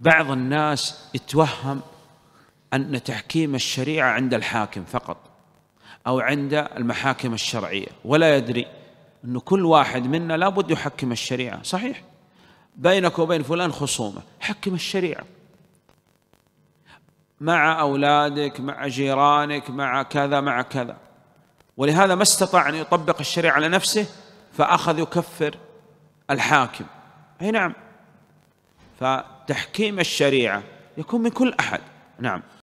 بعض الناس يتوهم أن تحكيم الشريعة عند الحاكم فقط أو عند المحاكم الشرعية ولا يدري أن كل واحد منا لابد يحكم الشريعة صحيح بينك وبين فلان خصومة حكم الشريعة مع أولادك مع جيرانك مع كذا مع كذا ولهذا ما استطاع أن يطبق الشريعة على نفسه فأخذ يكفر الحاكم أي نعم فتحكيم الشريعة يكون من كل أحد نعم